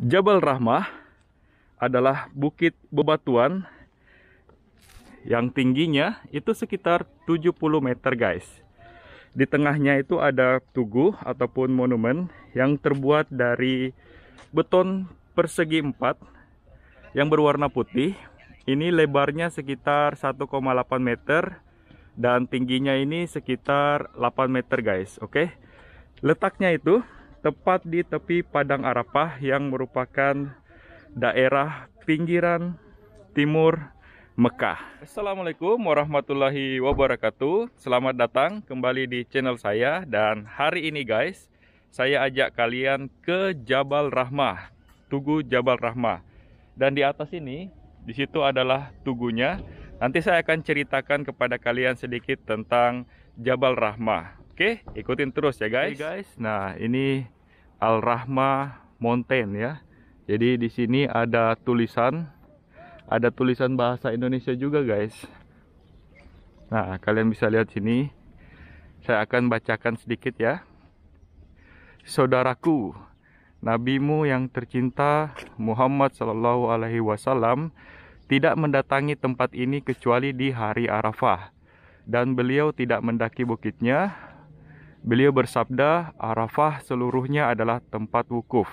Jabal Rahmah adalah bukit bebatuan yang tingginya itu sekitar 70 meter guys di tengahnya itu ada tugu ataupun monumen yang terbuat dari beton persegi 4 yang berwarna putih ini lebarnya sekitar 1,8 meter dan tingginya ini sekitar 8 meter guys oke okay? letaknya itu tepat di tepi Padang Arafah yang merupakan daerah pinggiran timur Mekah. Assalamualaikum warahmatullahi wabarakatuh. Selamat datang kembali di channel saya dan hari ini guys, saya ajak kalian ke Jabal Rahmah, Tugu Jabal Rahmah. Dan di atas ini, di situ adalah tugunya. Nanti saya akan ceritakan kepada kalian sedikit tentang Jabal Rahmah. Oke, ikutin terus ya guys. Hey guys, nah ini Al Rahma Mountain ya. Jadi di sini ada tulisan ada tulisan bahasa Indonesia juga guys. Nah, kalian bisa lihat sini. Saya akan bacakan sedikit ya. Saudaraku, nabimu yang tercinta Muhammad sallallahu alaihi wasallam tidak mendatangi tempat ini kecuali di hari Arafah dan beliau tidak mendaki bukitnya Beliau bersabda, Arafah seluruhnya adalah tempat wukuf.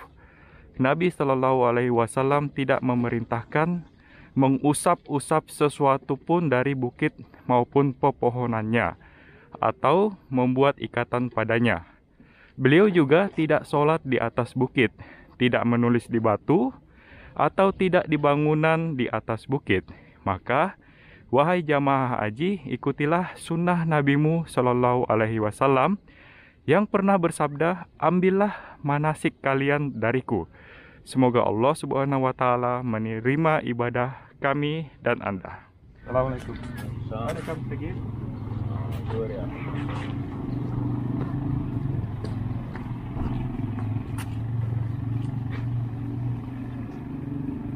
Nabi Shallallahu Alaihi Wasallam tidak memerintahkan mengusap-usap sesuatu pun dari bukit maupun pepohonannya, atau membuat ikatan padanya. Beliau juga tidak sholat di atas bukit, tidak menulis di batu, atau tidak di bangunan di atas bukit. Maka, wahai jamaah haji, ikutilah sunnah nabimu Shallallahu Alaihi Wasallam yang pernah bersabda, "Ambillah manasik kalian dariku." Semoga Allah Subhanahu wa taala menerima ibadah kami dan Anda. Assalamualaikum. Assalamualaikum.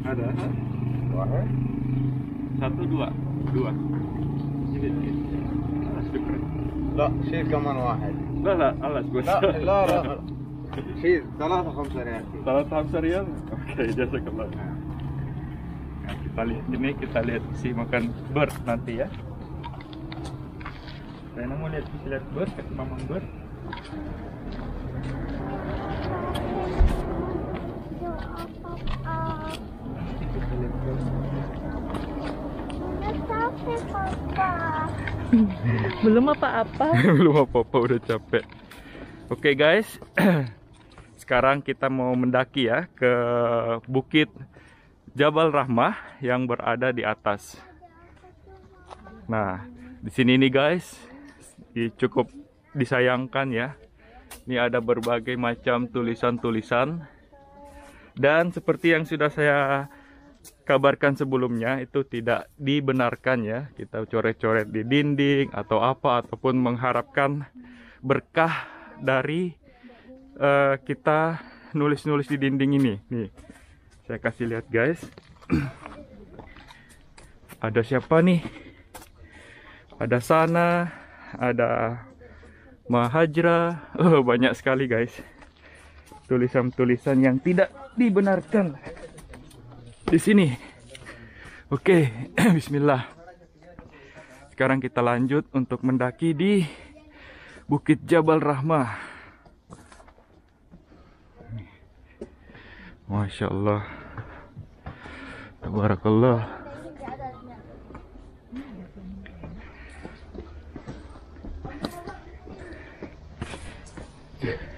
Ada. Eh? Satu dua dua. شيل كمان واحد لا لا الله تقول لا لا لا في ثلاثة خمسة ريال ثلاثة خمسة ريال؟ Oke, jasa الله kita lihat ini kita lihat si makan bird nanti ya Rena mau lihat si lihat bird kasih belum apa-apa belum apa-apa udah capek oke okay, guys sekarang kita mau mendaki ya ke bukit Jabal Rahmah yang berada di atas nah di sini nih guys cukup disayangkan ya ini ada berbagai macam tulisan-tulisan dan seperti yang sudah saya kabarkan sebelumnya itu tidak dibenarkan ya kita coret-coret di dinding atau apa ataupun mengharapkan berkah dari uh, kita nulis-nulis di dinding ini nih saya kasih lihat guys ada siapa nih ada sana ada Mahajra oh, banyak sekali guys tulisan-tulisan yang tidak dibenarkan di sini. Oke, okay. bismillah. Sekarang kita lanjut untuk mendaki di Bukit Jabal Rahmah. Masya Allah. Tabarakallah. Yeah.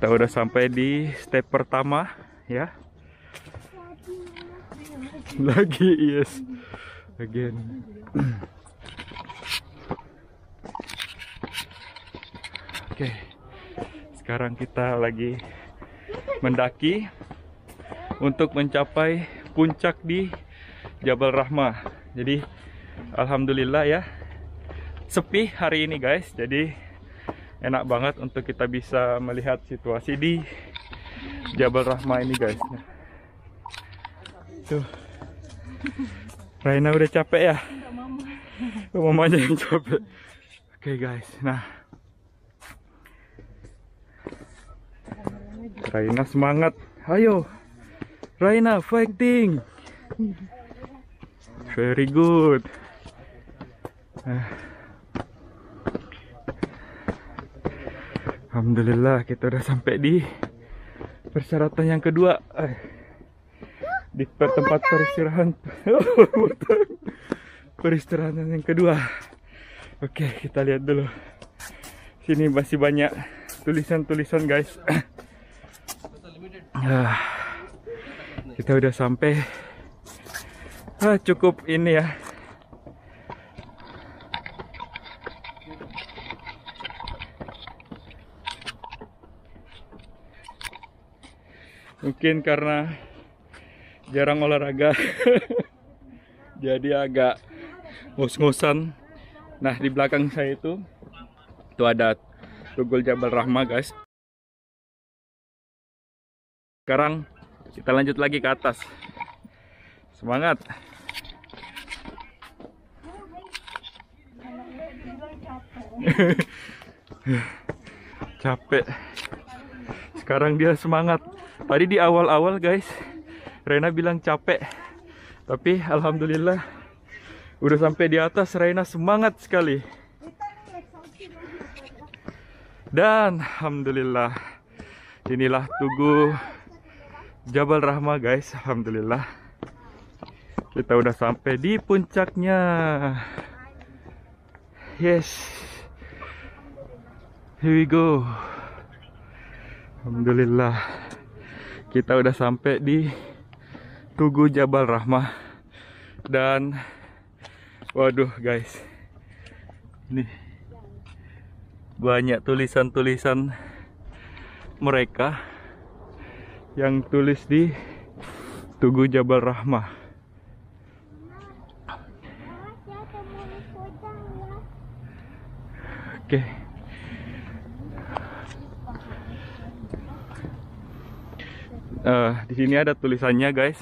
kita udah sampai di step pertama ya lagi yes again oke okay. sekarang kita lagi mendaki untuk mencapai puncak di Jabal Rahmah jadi Alhamdulillah ya sepi hari ini guys jadi enak banget untuk kita bisa melihat situasi di Jabal Rahma ini guys tuh Raina udah capek ya oh, mama aja yang capek oke okay, guys nah Raina semangat ayo Raina fighting very good eh. Alhamdulillah kita udah sampai di persyaratan yang kedua eh, di per oh tempat peristirahatan oh, peristirahatan yang kedua oke kita lihat dulu sini masih banyak tulisan-tulisan guys nah, kita udah sampai ah, cukup ini ya mungkin karena jarang olahraga jadi agak ngos-ngosan nah di belakang saya itu itu ada Tugul Jabal Rahma guys sekarang kita lanjut lagi ke atas semangat capek sekarang dia semangat Tadi di awal-awal guys, Rena bilang capek. Tapi alhamdulillah udah sampai di atas Rena semangat sekali. Dan alhamdulillah inilah tugu Jabal Rahma guys, alhamdulillah. Kita udah sampai di puncaknya. Yes. Here we go. Alhamdulillah kita udah sampai di Tugu Jabal Rahmah dan waduh guys ini banyak tulisan-tulisan mereka yang tulis di Tugu Jabal Rahmah oke okay. uh, di sini ada tulisannya guys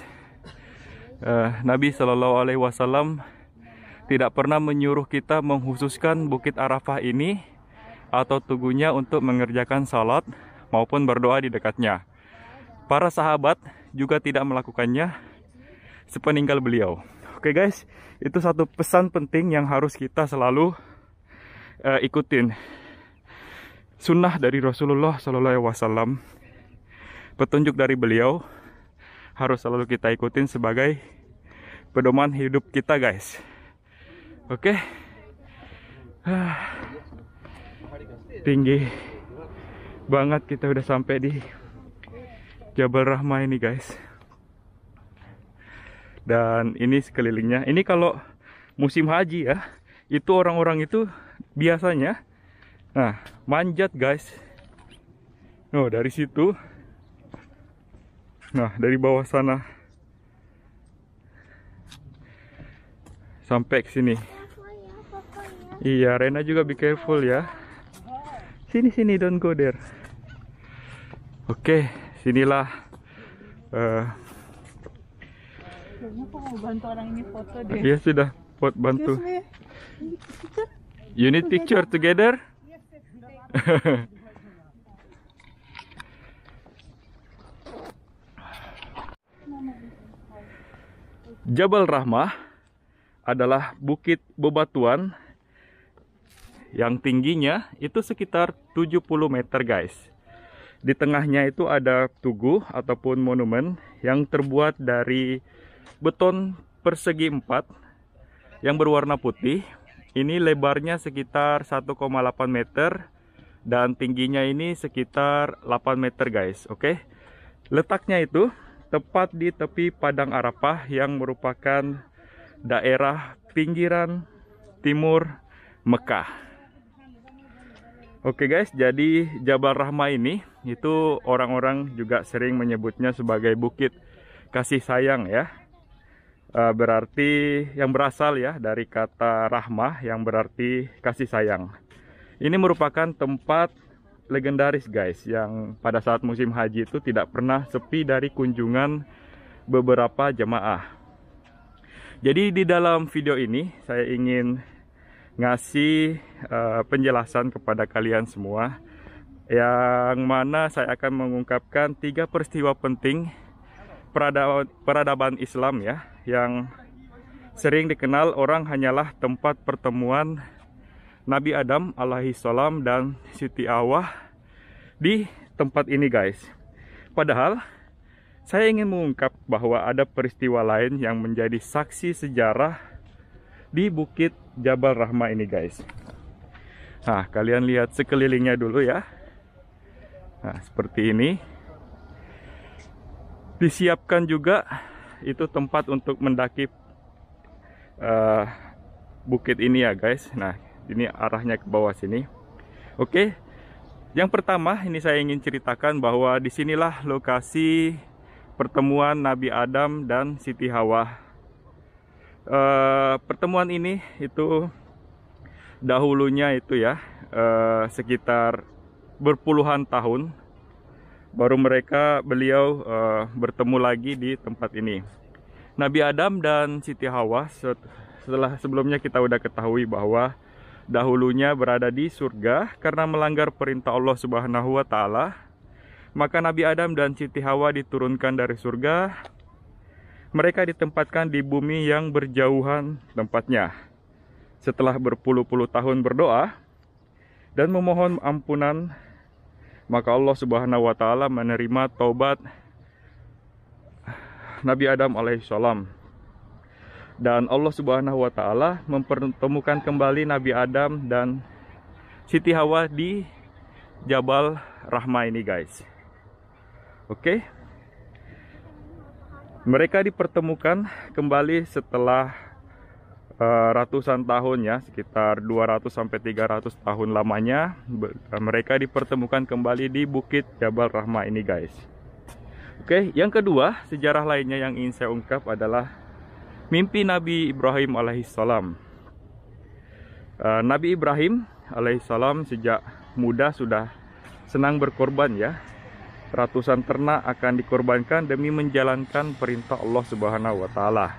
uh, Nabi Shallallahu Alaihi Wasallam tidak pernah menyuruh kita menghususkan Bukit Arafah ini atau tugunya untuk mengerjakan salat maupun berdoa di dekatnya. Para sahabat juga tidak melakukannya sepeninggal beliau. Oke guys, itu satu pesan penting yang harus kita selalu uh, ikutin. Sunnah dari Rasulullah Shallallahu Alaihi Wasallam petunjuk dari beliau harus selalu kita ikutin sebagai pedoman hidup kita guys oke okay? Ah. tinggi banget kita udah sampai di Jabal Rahma ini guys dan ini sekelilingnya ini kalau musim haji ya itu orang-orang itu biasanya nah manjat guys no nah, dari situ Nah, dari bawah sana sampai ke sini. Iya, Rena juga be careful ya. Sini sini don't go there. Oke, sinilah uh, bantu orang ini foto deh. Iya sudah, buat bantu. You need picture together? Jabal Rahmah adalah bukit bebatuan yang tingginya itu sekitar 70 meter guys. Di tengahnya itu ada tugu ataupun monumen yang terbuat dari beton persegi 4 yang berwarna putih. Ini lebarnya sekitar 1,8 meter dan tingginya ini sekitar 8 meter guys, oke. Okay? Letaknya itu tepat di tepi Padang Arafah yang merupakan daerah pinggiran timur Mekah. Oke guys, jadi Jabal Rahmah ini itu orang-orang juga sering menyebutnya sebagai bukit kasih sayang ya. E, berarti yang berasal ya dari kata rahmah yang berarti kasih sayang. Ini merupakan tempat legendaris guys yang pada saat musim haji itu tidak pernah sepi dari kunjungan beberapa jemaah. Jadi di dalam video ini saya ingin ngasih uh, penjelasan kepada kalian semua yang mana saya akan mengungkapkan tiga peristiwa penting peradaban, peradaban Islam ya yang sering dikenal orang hanyalah tempat pertemuan Nabi Adam alaihi salam dan Siti Awah di tempat ini guys. Padahal saya ingin mengungkap bahwa ada peristiwa lain yang menjadi saksi sejarah di Bukit Jabal Rahma ini guys. Nah, kalian lihat sekelilingnya dulu ya. Nah, seperti ini. Disiapkan juga itu tempat untuk mendaki uh, bukit ini ya guys. Nah, ini arahnya ke bawah sini oke yang pertama ini saya ingin ceritakan bahwa disinilah lokasi pertemuan Nabi Adam dan Siti Hawa e, pertemuan ini itu dahulunya itu ya e, sekitar berpuluhan tahun baru mereka beliau e, bertemu lagi di tempat ini Nabi Adam dan Siti Hawa setelah sebelumnya kita udah ketahui bahwa dahulunya berada di surga karena melanggar perintah Allah Subhanahu wa taala, maka Nabi Adam dan Siti Hawa diturunkan dari surga. Mereka ditempatkan di bumi yang berjauhan tempatnya. Setelah berpuluh-puluh tahun berdoa dan memohon ampunan, maka Allah Subhanahu wa taala menerima taubat Nabi Adam alaihissalam dan Allah Subhanahu wa taala mempertemukan kembali Nabi Adam dan Siti Hawa di Jabal Rahmah ini, guys. Oke. Okay? Mereka dipertemukan kembali setelah eh, ratusan tahun ya, sekitar 200 sampai 300 tahun lamanya eh, mereka dipertemukan kembali di Bukit Jabal Rahmah ini, guys. Oke, yang kedua, sejarah lainnya yang ingin saya ungkap adalah mimpi Nabi Ibrahim alaihissalam. Eh, Nabi Ibrahim alaihissalam sejak muda sudah senang berkorban ya. Ratusan ternak akan dikorbankan demi menjalankan perintah Allah Subhanahu wa taala.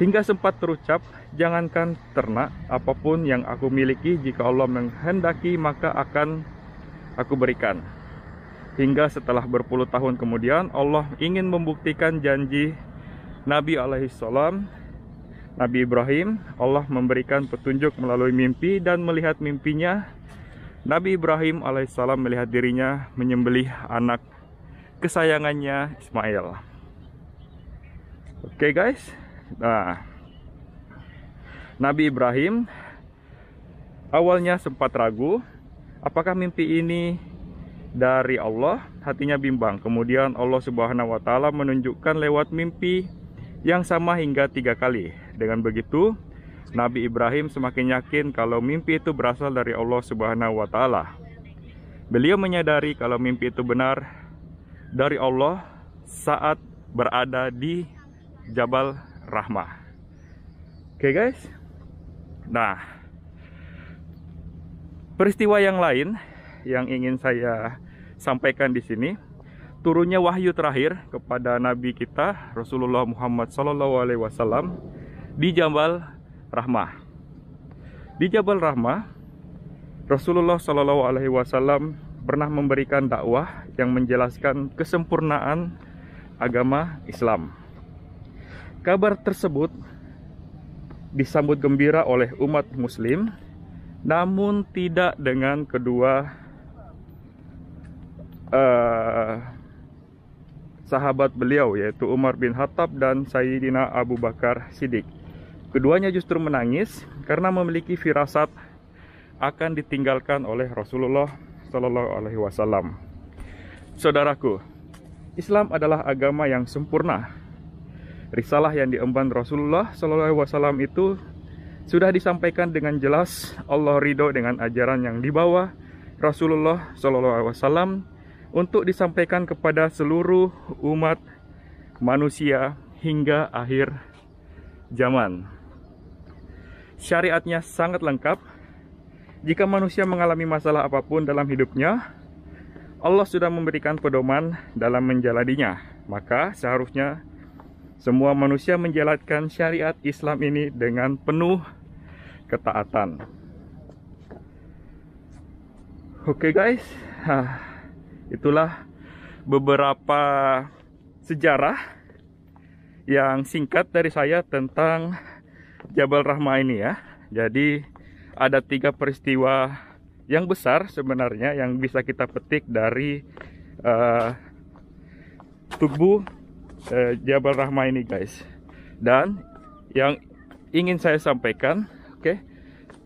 Hingga sempat terucap, jangankan ternak, apapun yang aku miliki jika Allah menghendaki maka akan aku berikan. Hingga setelah berpuluh tahun kemudian Allah ingin membuktikan janji Nabi alaihissalam, Nabi Ibrahim, Allah memberikan petunjuk melalui mimpi dan melihat mimpinya, Nabi Ibrahim alaihissalam melihat dirinya menyembelih anak kesayangannya Ismail. Oke okay guys, nah Nabi Ibrahim awalnya sempat ragu, apakah mimpi ini dari Allah? Hatinya bimbang. Kemudian Allah Subhanahu wa taala menunjukkan lewat mimpi yang sama hingga tiga kali. Dengan begitu, Nabi Ibrahim semakin yakin kalau mimpi itu berasal dari Allah Subhanahu wa Ta'ala. Beliau menyadari kalau mimpi itu benar dari Allah saat berada di Jabal Rahmah. Oke okay guys, nah peristiwa yang lain yang ingin saya sampaikan di sini turunnya wahyu terakhir kepada nabi kita Rasulullah Muhammad SAW di Jabal Rahmah. Di Jabal Rahmah, Rasulullah SAW pernah memberikan dakwah yang menjelaskan kesempurnaan agama Islam. Kabar tersebut disambut gembira oleh umat muslim, namun tidak dengan kedua uh, sahabat beliau yaitu Umar bin Khattab dan Sayyidina Abu Bakar Siddiq. Keduanya justru menangis karena memiliki firasat akan ditinggalkan oleh Rasulullah Shallallahu Alaihi Wasallam. Saudaraku, Islam adalah agama yang sempurna. Risalah yang diemban Rasulullah Shallallahu Alaihi Wasallam itu sudah disampaikan dengan jelas Allah ridho dengan ajaran yang dibawa Rasulullah Shallallahu Alaihi Wasallam untuk disampaikan kepada seluruh umat manusia hingga akhir zaman. Syariatnya sangat lengkap. Jika manusia mengalami masalah apapun dalam hidupnya, Allah sudah memberikan pedoman dalam menjaladinya. Maka seharusnya semua manusia menjalankan syariat Islam ini dengan penuh ketaatan. Oke okay guys, Itulah beberapa sejarah yang singkat dari saya tentang Jabal Rahma ini ya. Jadi ada tiga peristiwa yang besar sebenarnya yang bisa kita petik dari uh, tubuh uh, Jabal Rahma ini guys. Dan yang ingin saya sampaikan, oke, okay,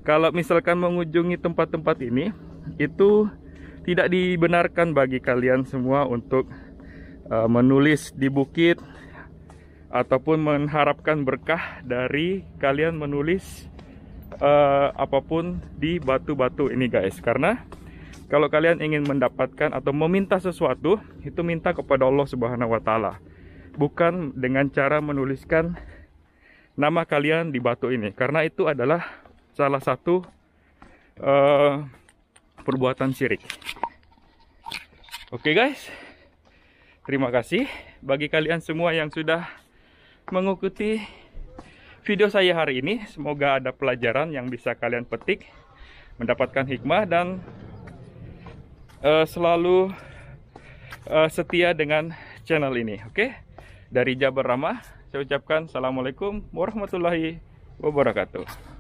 kalau misalkan mengunjungi tempat-tempat ini itu tidak dibenarkan bagi kalian semua untuk uh, menulis di bukit ataupun mengharapkan berkah dari kalian menulis uh, apapun di batu-batu ini guys karena kalau kalian ingin mendapatkan atau meminta sesuatu itu minta kepada Allah Subhanahu wa taala bukan dengan cara menuliskan nama kalian di batu ini karena itu adalah salah satu uh, perbuatan syirik. Oke guys, terima kasih bagi kalian semua yang sudah mengikuti video saya hari ini. Semoga ada pelajaran yang bisa kalian petik, mendapatkan hikmah dan uh, selalu uh, setia dengan channel ini. Oke, dari Jabar Ramah saya ucapkan Assalamualaikum warahmatullahi wabarakatuh.